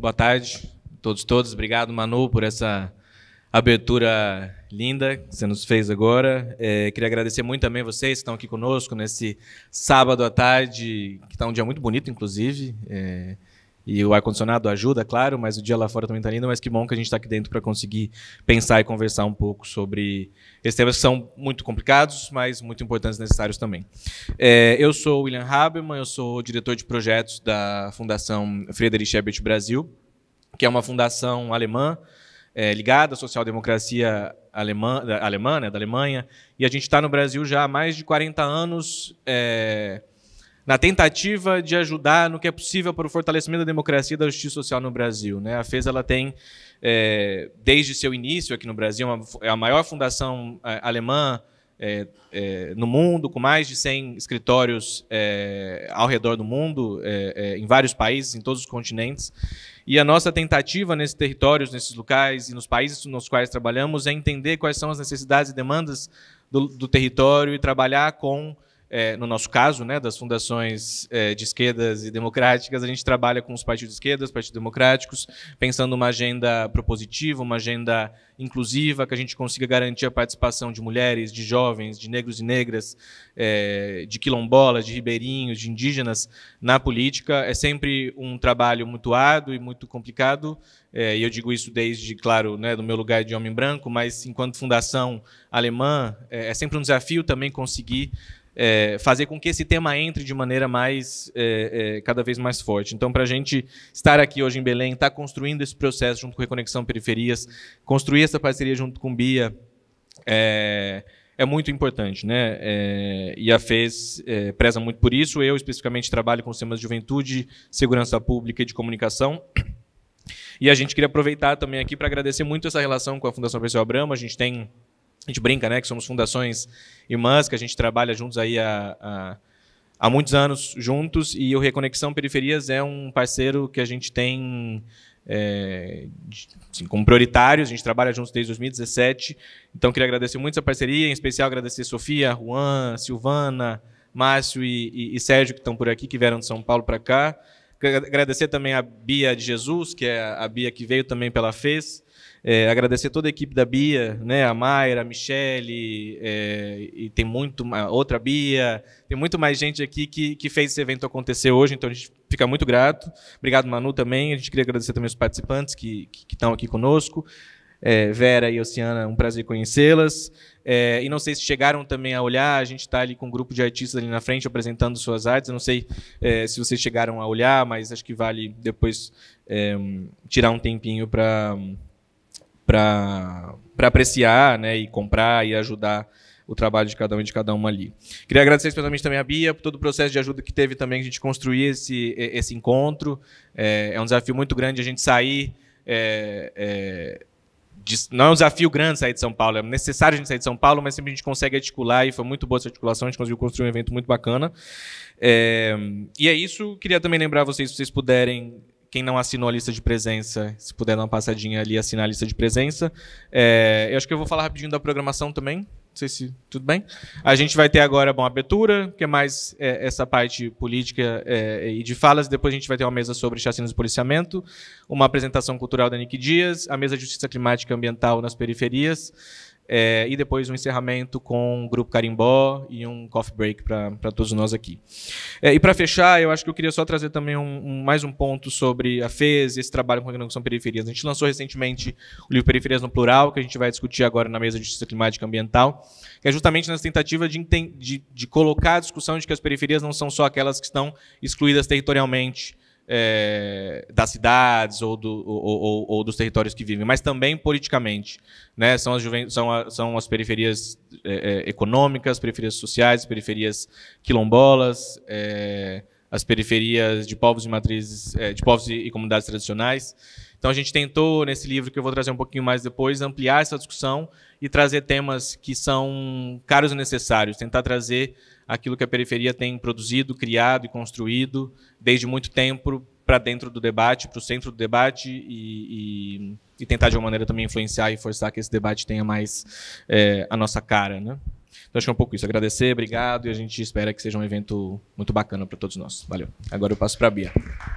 Boa tarde a todos, todos. Obrigado, Manu, por essa abertura linda que você nos fez agora. É, queria agradecer muito também vocês que estão aqui conosco nesse sábado à tarde, que está um dia muito bonito, inclusive. É, e o ar-condicionado ajuda, claro, mas o dia lá fora também está lindo, mas que bom que a gente está aqui dentro para conseguir pensar e conversar um pouco sobre esses temas que são muito complicados, mas muito importantes e necessários também. É, eu sou o William Haberman, eu sou diretor de projetos da Fundação Friedrich Ebert Brasil, que é uma fundação alemã é, ligada à social-democracia alemã, da, alemã né, da Alemanha, e a gente está no Brasil já há mais de 40 anos... É, na tentativa de ajudar no que é possível para o fortalecimento da democracia e da justiça social no Brasil. Né? A FES ela tem, é, desde seu início aqui no Brasil, uma, é a maior fundação é, alemã é, é, no mundo, com mais de 100 escritórios é, ao redor do mundo, é, é, em vários países, em todos os continentes. E a nossa tentativa nesses territórios, nesses locais e nos países nos quais trabalhamos é entender quais são as necessidades e demandas do, do território e trabalhar com é, no nosso caso, né, das fundações é, de esquerdas e democráticas, a gente trabalha com os partidos de esquerdas, partidos democráticos, pensando uma agenda propositiva, uma agenda inclusiva, que a gente consiga garantir a participação de mulheres, de jovens, de negros e negras, é, de quilombolas, de ribeirinhos, de indígenas na política. É sempre um trabalho muito árduo e muito complicado, é, e eu digo isso desde, claro, né, do meu lugar de homem branco, mas enquanto fundação alemã, é, é sempre um desafio também conseguir é, fazer com que esse tema entre de maneira mais é, é, cada vez mais forte. Então, para a gente estar aqui hoje em Belém, estar tá construindo esse processo junto com Reconexão Periferias, construir essa parceria junto com Bia, é, é muito importante, né? É, e a FES é, preza muito por isso. Eu, especificamente, trabalho com os temas de juventude, segurança pública e de comunicação. E a gente queria aproveitar também aqui para agradecer muito essa relação com a Fundação Pessoal Abramo. A gente tem a gente brinca, né, que somos fundações irmãs, que a gente trabalha juntos aí há, há, há muitos anos juntos, e o Reconexão Periferias é um parceiro que a gente tem é, assim, como prioritários. A gente trabalha juntos desde 2017. Então, queria agradecer muito essa parceria, em especial agradecer Sofia, Juan, Silvana, Márcio e, e, e Sérgio, que estão por aqui, que vieram de São Paulo para cá. Agradecer também a Bia de Jesus, que é a Bia que veio também pela FES. É, agradecer toda a equipe da Bia, né? a Mayra, a Michele, é, e tem muito outra Bia, tem muito mais gente aqui que, que fez esse evento acontecer hoje, então a gente fica muito grato. Obrigado, Manu, também. A gente queria agradecer também os participantes que estão aqui conosco é, Vera e Oceana, um prazer conhecê-las. É, e não sei se chegaram também a olhar, a gente está ali com um grupo de artistas ali na frente apresentando suas artes. Eu não sei é, se vocês chegaram a olhar, mas acho que vale depois é, tirar um tempinho para para apreciar né, e comprar e ajudar o trabalho de cada um e de cada uma ali. Queria agradecer especialmente também a Bia por todo o processo de ajuda que teve também a gente construir esse, esse encontro. É, é um desafio muito grande a gente sair é, é, não é um desafio grande sair de São Paulo, é necessário a gente sair de São Paulo, mas sempre a gente consegue articular e foi muito boa essa articulação, a gente conseguiu construir um evento muito bacana. É, e é isso, queria também lembrar vocês, se vocês puderem, quem não assinou a lista de presença, se puder dar uma passadinha ali, assinar a lista de presença. É, eu acho que eu vou falar rapidinho da programação também. Não sei se tudo bem. A gente vai ter agora bom, abertura, que é mais é, essa parte política é, é, e de falas. Depois a gente vai ter uma mesa sobre chacinas e policiamento, uma apresentação cultural da Nick Dias, a mesa de justiça climática e ambiental nas periferias. É, e depois um encerramento com o Grupo Carimbó e um coffee break para todos nós aqui. É, e para fechar, eu acho que eu queria só trazer também um, um, mais um ponto sobre a FES e esse trabalho com a Organização Periferias. A gente lançou recentemente o livro Periferias no Plural, que a gente vai discutir agora na mesa de Justiça Climática e Ambiental, que é justamente nessa tentativa de, de, de colocar a discussão de que as periferias não são só aquelas que estão excluídas territorialmente, é, das cidades ou, do, ou, ou, ou, dos territórios que vivem, mas também politicamente. Né? São, as são, a, são as periferias é, é, econômicas, periferias sociais, periferias quilombolas, é, as periferias de povos e matrizes, é, de povos e, e comunidades tradicionais. Então a gente tentou, nesse livro que eu vou trazer um pouquinho mais depois, ampliar essa discussão e trazer temas que são caros e necessários, tentar trazer aquilo que a periferia tem produzido, criado e construído desde muito tempo para dentro do debate, para o centro do debate e, e, e, tentar de uma maneira também influenciar e forçar que esse debate tenha mais é, a nossa cara, né? Então acho que é um pouco isso. Agradecer, obrigado e a gente espera que seja um evento muito bacana para todos nós. Valeu. Agora eu passo para a Bia.